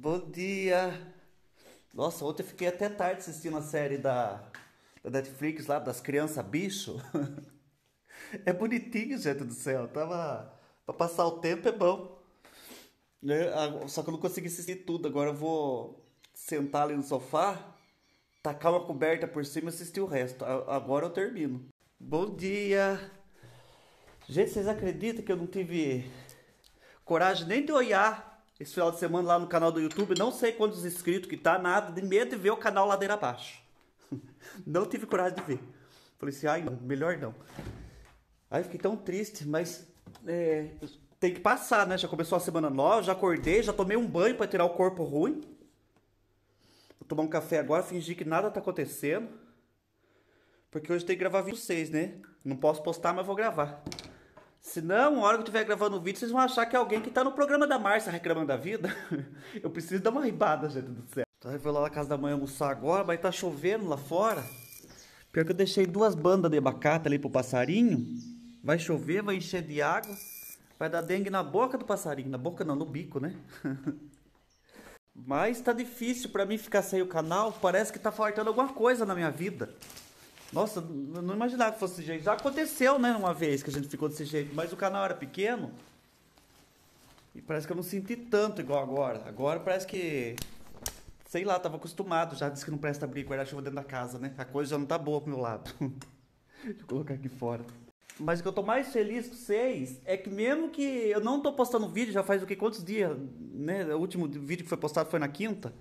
Bom dia! Nossa, ontem eu fiquei até tarde assistindo a série da, da Netflix lá, das crianças bicho. é bonitinho, gente do céu. Tava. Pra passar o tempo é bom. É, só que eu não consegui assistir tudo. Agora eu vou sentar ali no sofá, tacar uma coberta por cima e assistir o resto. Agora eu termino. Bom dia! Gente, vocês acreditam que eu não tive coragem nem de olhar esse final de semana lá no canal do YouTube. Não sei quantos inscritos que tá, nada, de medo de ver o canal ladeira abaixo. não tive coragem de ver. Falei assim, ai, melhor não. Aí fiquei tão triste, mas é, tem que passar, né? Já começou a semana nova, já acordei, já tomei um banho para tirar o corpo ruim. Vou tomar um café agora, fingir que nada tá acontecendo. Porque hoje tem que gravar vídeo né? Não posso postar, mas vou gravar. Se não, a hora que eu estiver gravando o vídeo, vocês vão achar que é alguém que está no programa da Márcia reclamando da vida. Eu preciso dar uma ribada, gente do céu. Tá revelando vou lá na casa da mãe almoçar agora, mas tá chovendo lá fora. Pior que eu deixei duas bandas de abacate ali pro passarinho. Vai chover, vai encher de água. Vai dar dengue na boca do passarinho. Na boca não, no bico, né? mas tá difícil para mim ficar sem o canal. Parece que tá faltando alguma coisa na minha vida. Nossa, eu não imaginava que fosse desse jeito. Já aconteceu, né, uma vez que a gente ficou desse jeito, mas o canal era pequeno. E parece que eu não senti tanto igual agora. Agora parece que. Sei lá, tava acostumado. Já disse que não presta abrir guarda-chuva dentro da casa, né? A coisa já não tá boa pro meu lado. Deixa eu colocar aqui fora. Mas o que eu tô mais feliz com vocês é que mesmo que eu não tô postando vídeo, já faz o que? Quantos dias? Né? O último vídeo que foi postado foi na quinta.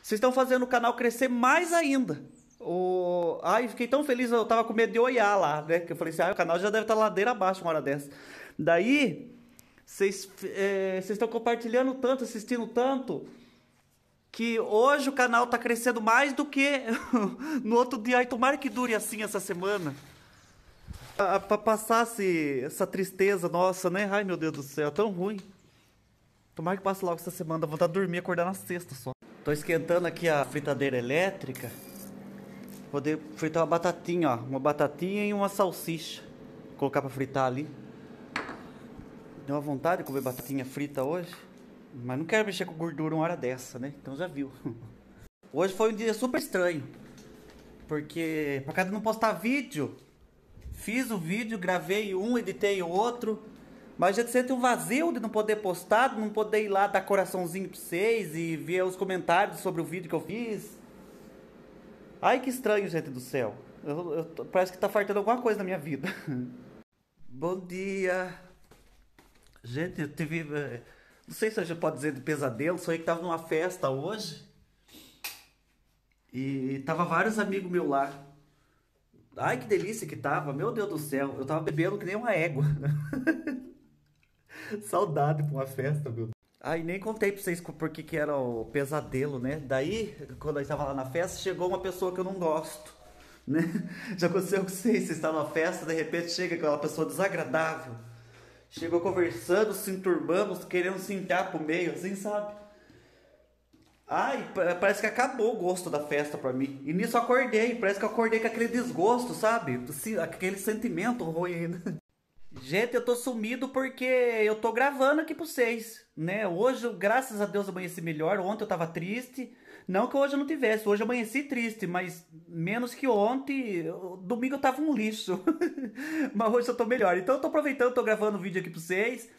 Vocês estão fazendo o canal crescer mais ainda. O... Ai, fiquei tão feliz, eu tava com medo de olhar lá, né? Que eu falei assim, ah, o canal já deve estar tá ladeira abaixo uma hora dessa. Daí, vocês é, estão compartilhando tanto, assistindo tanto, que hoje o canal tá crescendo mais do que no outro dia. Ai, tomara que dure assim essa semana. Pra passar se essa tristeza nossa, né? Ai, meu Deus do céu, é tão ruim. Tomara que passe logo essa semana, vou estar dormir e acordar na sexta só. Tô esquentando aqui a fritadeira elétrica poder fritar uma batatinha, ó. Uma batatinha e uma salsicha. Vou colocar pra fritar ali. Deu uma vontade de comer batatinha frita hoje. Mas não quero mexer com gordura uma hora dessa, né? Então já viu. Hoje foi um dia super estranho. Porque causa de não postar vídeo, fiz o vídeo, gravei um, editei o outro. Mas a gente sente um vazio de não poder postar, de não poder ir lá dar coraçãozinho pra vocês e ver os comentários sobre o vídeo que eu fiz Ai, que estranho, gente do céu. Eu, eu, parece que tá faltando alguma coisa na minha vida. Bom dia. Gente, eu tive. Eh, não sei se a gente pode dizer de pesadelo. Sonhei que tava numa festa hoje. E tava vários amigos meus lá. Ai, que delícia que tava. Meu Deus do céu. Eu tava bebendo que nem uma égua. Saudade pra uma festa, meu Deus. Aí nem contei pra vocês porque que era o pesadelo, né? Daí, quando gente estava lá na festa, chegou uma pessoa que eu não gosto, né? Já aconteceu com vocês, vocês estavam na festa, de repente chega aquela pessoa desagradável. Chegou conversando, se enturbando, querendo se pro meio, assim, sabe? Ai, parece que acabou o gosto da festa pra mim. E nisso eu acordei, parece que eu acordei com aquele desgosto, sabe? Aquele sentimento ruim ainda. Gente, eu tô sumido porque eu tô gravando aqui pra vocês, né? Hoje, graças a Deus, amanheci melhor. Ontem eu tava triste. Não que hoje eu não tivesse, hoje eu amanheci triste, mas menos que ontem. Domingo eu tava um lixo. mas hoje eu tô melhor. Então eu tô aproveitando, tô gravando o um vídeo aqui pra vocês.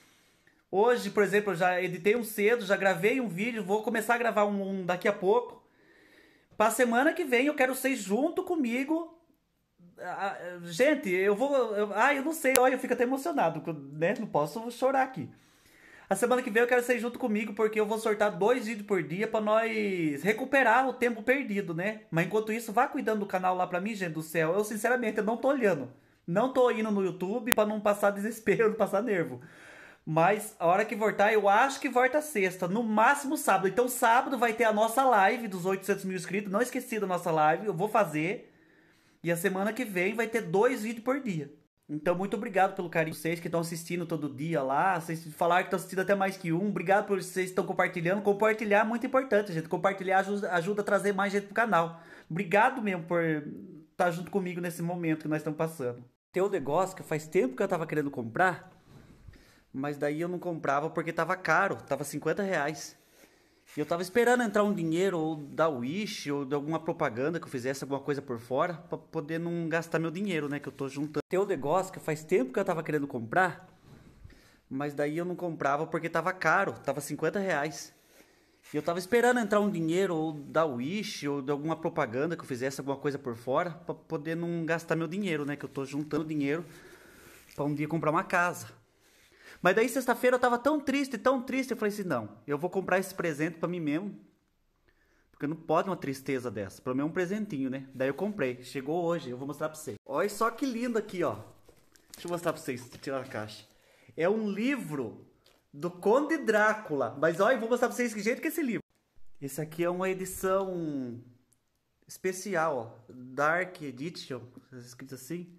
Hoje, por exemplo, eu já editei um cedo, já gravei um vídeo, vou começar a gravar um, um daqui a pouco. Pra semana que vem eu quero vocês junto comigo ah, ah, gente, eu vou. Eu, ai, eu não sei. Olha, eu fico até emocionado, né? Não posso chorar aqui. A semana que vem eu quero ser junto comigo, porque eu vou sortar dois vídeos por dia para nós recuperar o tempo perdido, né? Mas enquanto isso, vá cuidando do canal lá pra mim, gente do céu. Eu, sinceramente, eu não tô olhando. Não tô indo no YouTube para não passar desespero, não passar nervo. Mas a hora que voltar, eu acho que volta sexta, no máximo sábado. Então sábado vai ter a nossa live dos 800 mil inscritos. Não esqueci da nossa live, eu vou fazer. E a semana que vem vai ter dois vídeos por dia. Então, muito obrigado pelo carinho de vocês que estão assistindo todo dia lá. Vocês falaram que estão assistindo até mais que um. Obrigado por vocês que estão compartilhando. Compartilhar é muito importante, gente. Compartilhar ajuda, ajuda a trazer mais gente pro canal. Obrigado mesmo por estar tá junto comigo nesse momento que nós estamos passando. Tem um negócio que faz tempo que eu tava querendo comprar, mas daí eu não comprava porque tava caro. Tava 50 reais. E eu tava esperando entrar um dinheiro ou da Wish ou de alguma propaganda que eu fizesse alguma coisa por fora para poder não gastar meu dinheiro, né, que eu tô juntando. Tem um negócio que faz tempo que eu tava querendo comprar, mas daí eu não comprava porque tava caro, tava 50 reais. E eu tava esperando entrar um dinheiro ou da Wish ou de alguma propaganda que eu fizesse alguma coisa por fora para poder não gastar meu dinheiro, né, que eu tô juntando dinheiro para um dia comprar uma casa. Mas daí sexta-feira eu tava tão triste, tão triste, eu falei assim, não, eu vou comprar esse presente para mim mesmo. Porque não pode uma tristeza dessa. Pelo menos um presentinho, né? Daí eu comprei. Chegou hoje, eu vou mostrar pra vocês. Olha só que lindo aqui, ó. Deixa eu mostrar pra vocês, tirar a caixa. É um livro do Conde Drácula. Mas olha, eu vou mostrar pra vocês que jeito que é esse livro. Esse aqui é uma edição especial, ó. Dark Edition, escrito assim.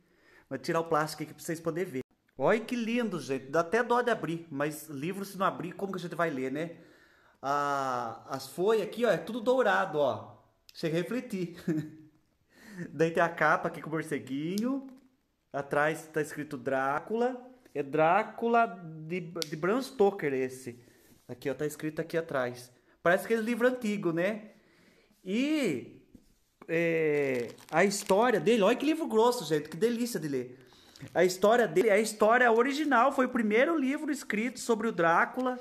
Vou tirar o plástico aqui pra vocês poderem ver. Olha que lindo, gente. Dá até dó de abrir, mas livro se não abrir, como que a gente vai ler, né? Ah, as folhas aqui, ó, é tudo dourado, ó. Chega a refletir. Daí tem a capa aqui com o morceguinho. Atrás tá escrito Drácula. É Drácula de, de Bram Stoker esse. Aqui, ó, tá escrito aqui atrás. Parece que é livro antigo, né? E é, a história dele, olha que livro grosso, gente, que delícia de ler. A história dele, a história original, foi o primeiro livro escrito sobre o Drácula,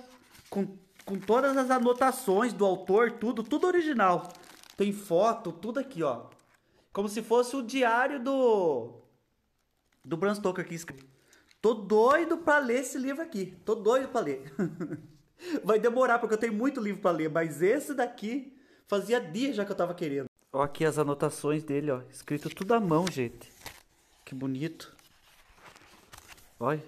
com, com todas as anotações do autor, tudo, tudo original. Tem foto, tudo aqui, ó. Como se fosse o diário do. Do Bram Stoker aqui escrito. Tô doido pra ler esse livro aqui. Tô doido pra ler. Vai demorar, porque eu tenho muito livro pra ler, mas esse daqui fazia dias já que eu tava querendo. Ó, aqui as anotações dele, ó. Escrito tudo à mão, gente. Que bonito. Olha.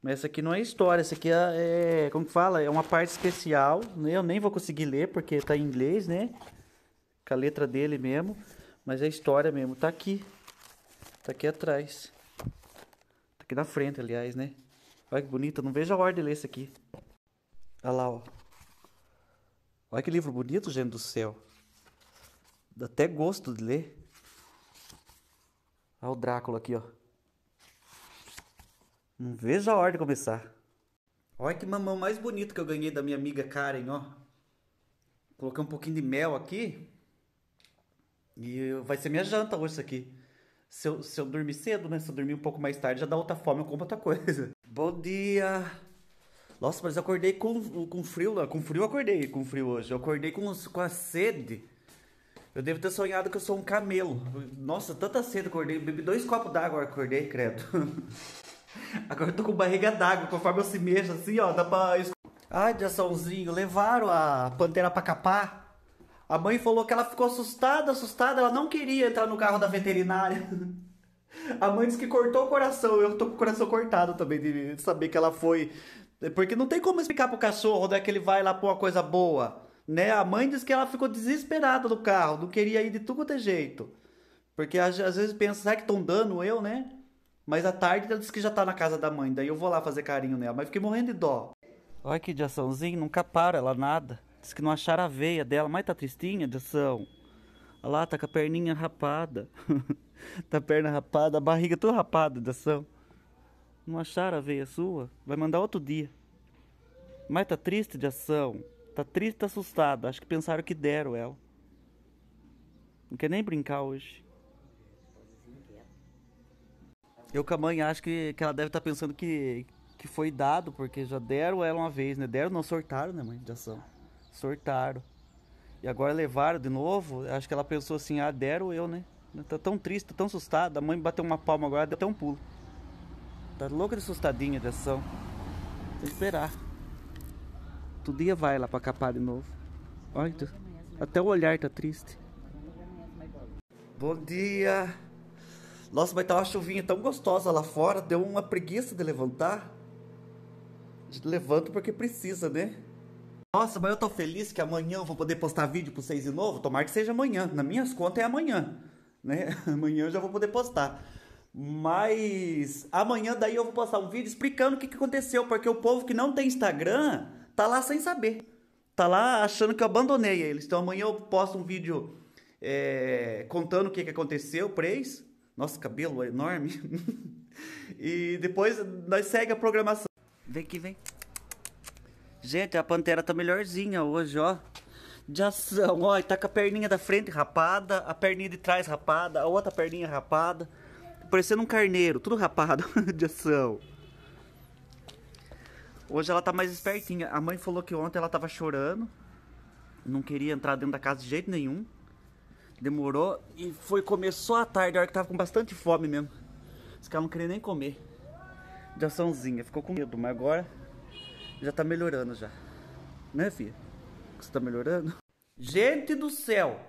Mas essa aqui não é história, essa aqui é, é, como que fala? É uma parte especial. Né? Eu nem vou conseguir ler porque tá em inglês, né? Com a letra dele mesmo. Mas é história mesmo. Tá aqui. Tá aqui atrás. Tá aqui na frente, aliás, né? Olha que bonito. Eu não vejo a hora de ler isso aqui. Olha lá, ó. Olha que livro bonito, gente do céu. Dá até gosto de ler. Olha o Drácula aqui, ó. Não vejo a hora de começar. Olha que mamão mais bonito que eu ganhei da minha amiga Karen, ó. Coloquei um pouquinho de mel aqui. E vai ser minha janta hoje isso aqui. Se eu, se eu dormir cedo, né? Se eu dormir um pouco mais tarde, já dá outra fome, eu compro outra coisa. Bom dia! Nossa, mas eu acordei com, com frio, né? com frio eu acordei com frio hoje. Eu acordei com, com a sede. Eu devo ter sonhado que eu sou um camelo. Nossa, tanta sede acordei. Bebi dois copos d'água, acordei, credo. Agora eu tô com barriga d'água, conforme eu se mexo assim, ó, dá pra. Ai, Jaçãozinho, levaram a pantera pra capar. A mãe falou que ela ficou assustada, assustada, ela não queria entrar no carro da veterinária. A mãe disse que cortou o coração, eu tô com o coração cortado também de saber que ela foi. É porque não tem como explicar pro cachorro, é que ele vai lá pra uma coisa boa. Né? A mãe disse que ela ficou desesperada no carro, não queria ir de tudo quanto é jeito. Porque às vezes pensa, será que estão dando eu, né? Mas à tarde ela disse que já tá na casa da mãe, daí eu vou lá fazer carinho nela. Mas fiquei morrendo de dó. Olha que de açãozinho, nunca para ela nada. Diz que não acharam a veia dela, mas tá tristinha de ação. Olha lá, tá com a perninha rapada. tá a perna rapada, a barriga toda rapada de ação. Não acharam a veia sua? Vai mandar outro dia. Mas tá triste de ação. Tá triste, tá assustada. Acho que pensaram que deram ela. Não quer nem brincar hoje. Eu com a mãe acho que, que ela deve estar tá pensando que, que foi dado, porque já deram ela uma vez, né? Deram, não, sortaram, né, mãe? De ação. Sortaram. E agora levaram de novo. Acho que ela pensou assim: ah, deram eu, né? Tá tão triste, tá tão assustada. A mãe bateu uma palma agora, deu até um pulo. Tá louca de assustadinha de ação. Tem que esperar. Todo dia vai lá pra capar de novo. Olha, até o olhar tá triste. Bom dia! Nossa, mas tá uma chuvinha tão gostosa lá fora, deu uma preguiça de levantar. A gente levanta porque precisa, né? Nossa, mas eu tô feliz que amanhã eu vou poder postar vídeo pra vocês de novo. Tomara que seja amanhã. Na minhas contas é amanhã. Né? Amanhã eu já vou poder postar. Mas amanhã daí eu vou postar um vídeo explicando o que, que aconteceu. Porque o povo que não tem Instagram tá lá sem saber. Tá lá achando que eu abandonei eles. Então amanhã eu posto um vídeo é, contando o que, que aconteceu pra eles. Nosso cabelo é enorme. e depois nós segue a programação. Vem aqui, vem. Gente, a pantera tá melhorzinha hoje, ó. De ação, ó. tá com a perninha da frente rapada, a perninha de trás rapada, a outra perninha rapada. Parecendo um carneiro, tudo rapado de ação. Hoje ela tá mais espertinha. A mãe falou que ontem ela tava chorando. Não queria entrar dentro da casa de jeito nenhum. Demorou e foi comer só à tarde, a hora que tava com bastante fome mesmo. Os caras não queriam nem comer. De açãozinha, ficou com medo, mas agora já tá melhorando já. Né, filha? Você tá melhorando? Gente do céu!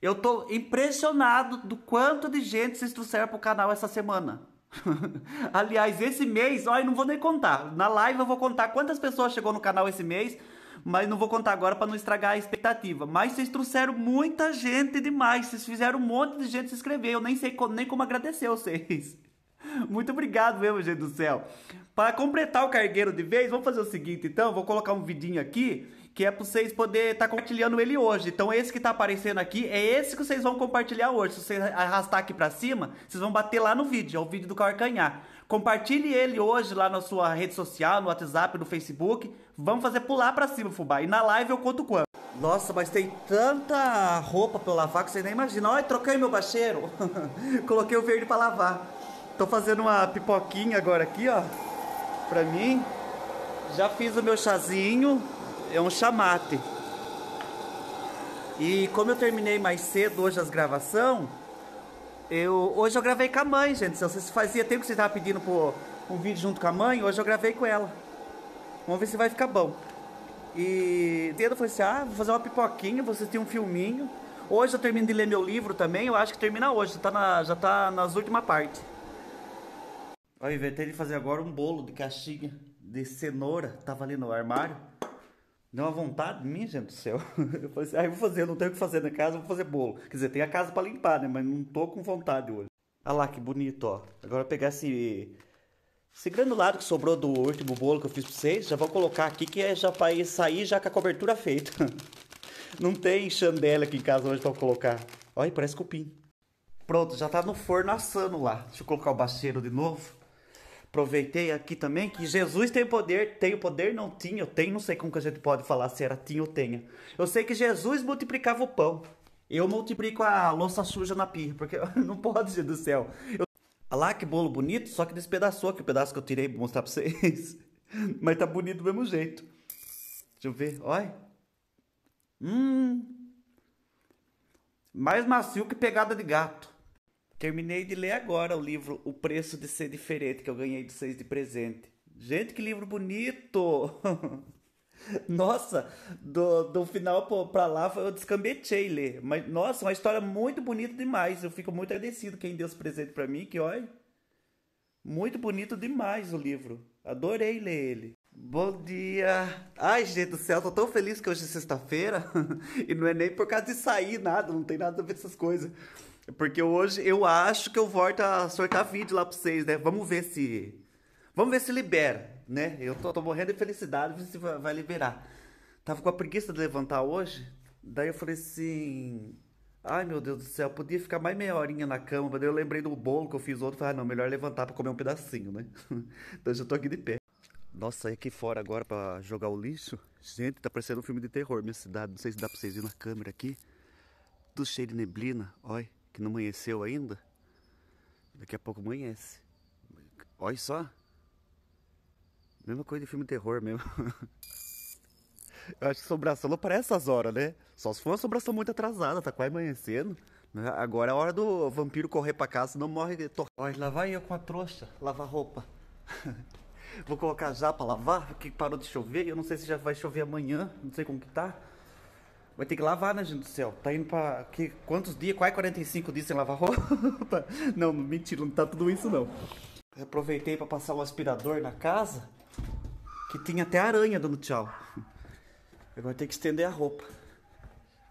Eu tô impressionado do quanto de gente vocês trouxeram pro canal essa semana. Aliás, esse mês, olha, não vou nem contar. Na live eu vou contar quantas pessoas chegou no canal esse mês mas não vou contar agora para não estragar a expectativa. Mas vocês trouxeram muita gente demais, vocês fizeram um monte de gente se inscrever. Eu nem sei nem como agradecer vocês. Muito obrigado mesmo, gente do céu. Para completar o cargueiro de vez, vamos fazer o seguinte, então. Vou colocar um vidinho aqui, que é para vocês poderem estar tá compartilhando ele hoje. Então, esse que está aparecendo aqui, é esse que vocês vão compartilhar hoje. Se vocês arrastar aqui para cima, vocês vão bater lá no vídeo. É o vídeo do Carcanhar. Compartilhe ele hoje lá na sua rede social, no WhatsApp, no Facebook. Vamos fazer pular para cima, fubá. E na live eu conto quanto. Nossa, mas tem tanta roupa para lavar que você nem imagina. Olha, troquei meu bacheiro. Coloquei o verde para lavar. Tô fazendo uma pipoquinha agora aqui, ó. Pra mim. Já fiz o meu chazinho. É um chamate. E como eu terminei mais cedo hoje as gravações, eu, hoje eu gravei com a mãe, gente. Se vocês fazia tempo que você estava pedindo pro, um vídeo junto com a mãe, hoje eu gravei com ela. Vamos ver se vai ficar bom. E dedo foi assim: ah, vou fazer uma pipoquinha, Você tem um filminho. Hoje eu termino de ler meu livro também, eu acho que termina hoje, tá na, já tá nas últimas partes. Olha eu inventei de fazer agora um bolo de caixinha de cenoura. Tava ali no armário. Deu uma vontade minha, gente do céu. Eu falei assim, ah, eu vou fazer, não tenho o que fazer na casa, vou fazer bolo. Quer dizer, tem a casa para limpar, né? Mas não tô com vontade hoje. Olha lá que bonito, ó. Agora pegar esse, esse granulado que sobrou do último bolo que eu fiz pra vocês, já vou colocar aqui que é já para sair já com a cobertura feita. Não tem chandela aqui em casa hoje para colocar. Olha, parece cupim. Pronto, já tá no forno assando lá. Deixa eu colocar o bacheiro de novo aproveitei aqui também que Jesus tem poder, tem o poder, não tinha, eu tenho, não sei como que a gente pode falar se era tinha ou tenha. Eu sei que Jesus multiplicava o pão. Eu multiplico a louça suja na pia, porque não pode, gente do céu. Eu... Olha ah lá que bolo bonito, só que despedaçou aqui o pedaço que eu tirei pra mostrar pra vocês. Mas tá bonito do mesmo jeito. Deixa eu ver, olha. Hum. Mais macio que pegada de gato. Terminei de ler agora o livro O Preço de Ser Diferente, que eu ganhei de vocês de presente. Gente, que livro bonito! nossa, do, do final pra lá eu descambetei ler. Mas, nossa, uma história muito bonita demais. Eu fico muito agradecido quem deu esse presente para mim, que olha. Muito bonito demais o livro. Adorei ler ele. Bom dia! Ai, gente do céu, tô tão feliz que hoje é sexta-feira. e não é nem por causa de sair nada, não tem nada a ver com essas coisas. Porque hoje eu acho que eu volto a sortar vídeo lá pra vocês, né? Vamos ver se. Vamos ver se libera, né? Eu tô, tô morrendo de felicidade, ver se vai, vai liberar. Tava com a preguiça de levantar hoje. Daí eu falei assim. Ai meu Deus do céu, podia ficar mais meia horinha na cama, mas daí eu lembrei do bolo que eu fiz outro. Falei, ah, não, melhor levantar pra comer um pedacinho, né? então eu já tô aqui de pé. Nossa, saí aqui fora agora pra jogar o lixo. Gente, tá parecendo um filme de terror. Minha cidade, não sei se dá pra vocês verem na câmera aqui. Tudo cheio de neblina, olha que não amanheceu ainda. Daqui a pouco amanhece. Olha só. Mesma coisa de filme de terror mesmo. Eu acho que sobração não parece essas horas, né? Só se for uma sobração muito atrasada, tá quase amanhecendo. Né? Agora é a hora do vampiro correr pra casa, não morre. Tô... Olha, lá vai eu com a trouxa, lavar roupa. Vou colocar já pra lavar, porque parou de chover. Eu não sei se já vai chover amanhã, não sei como que tá. Vai ter que lavar, né, gente do céu? Tá indo pra. Que, quantos dias? Quase 45 dias sem lavar roupa? Não, mentira, não tá tudo isso não. Eu aproveitei para passar o aspirador na casa, que tinha até aranha dando tchau. Agora tem que estender a roupa.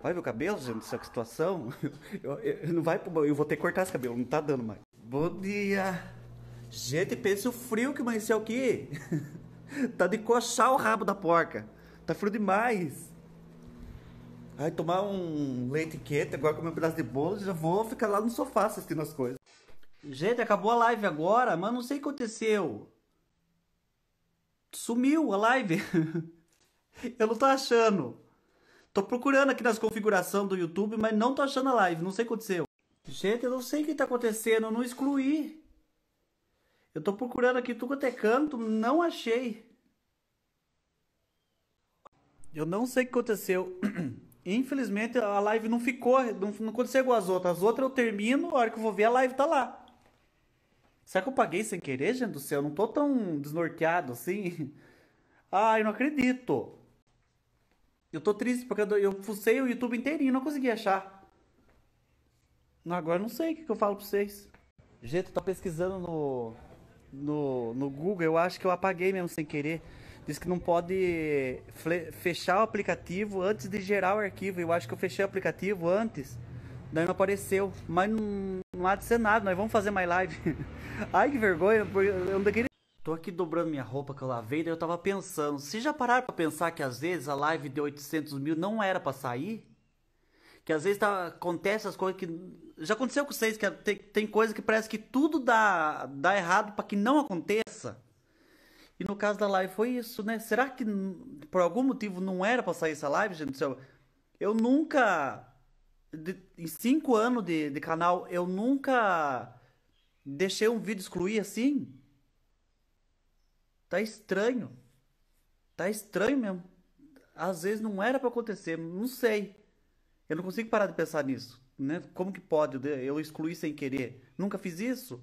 Olha meu cabelo, gente, do céu, que situação. Eu, eu, não vai pro... eu vou ter que cortar esse cabelo, não tá dando mais. Bom dia! Gente, pensa o frio que amanheceu aqui. tá de coxar o rabo da porca. Tá frio demais. Ai, tomar um leite quente, agora comer um pedaço de bolo, já vou ficar lá no sofá assistindo as coisas. Gente, acabou a live agora, mas não sei o que aconteceu. Sumiu a live. Eu não tô achando. Tô procurando aqui nas configurações do YouTube, mas não tô achando a live. Não sei o que aconteceu. Gente, eu não sei o que tá acontecendo. Eu não excluí. Eu tô procurando aqui tudo até canto. Não achei. Eu não sei o que aconteceu. Infelizmente a live não ficou, não, não aconteceu as outras. As outras eu termino, a hora que eu vou ver a live tá lá. Será que eu paguei sem querer, gente do céu? Eu não tô tão desnorteado assim. Ah, eu não acredito. Eu tô triste porque eu, eu fucei o YouTube inteirinho, não consegui achar. Agora eu não sei o que, que eu falo pra vocês. Gente, eu tô pesquisando no, no, no Google, eu acho que eu apaguei mesmo sem querer diz que não pode fechar o aplicativo antes de gerar o arquivo. Eu acho que eu fechei o aplicativo antes, daí não apareceu. Mas não, não há de ser nada, nós vamos fazer mais live. Ai que vergonha, eu não daquele. Tô aqui dobrando minha roupa que eu lavei, daí eu tava pensando. Se já pararam pra pensar que às vezes a live de 800 mil não era para sair? Que às vezes tá, acontece as coisas que. Já aconteceu com vocês que tem, tem coisa que parece que tudo dá, dá errado para que não aconteça? E no caso da live foi isso, né? Será que por algum motivo não era pra sair essa live, gente do céu? Eu nunca. De, em cinco anos de, de canal, eu nunca deixei um vídeo excluir assim. Tá estranho. Tá estranho mesmo. Às vezes não era para acontecer, não sei. Eu não consigo parar de pensar nisso, né? Como que pode eu excluir sem querer? Nunca fiz isso?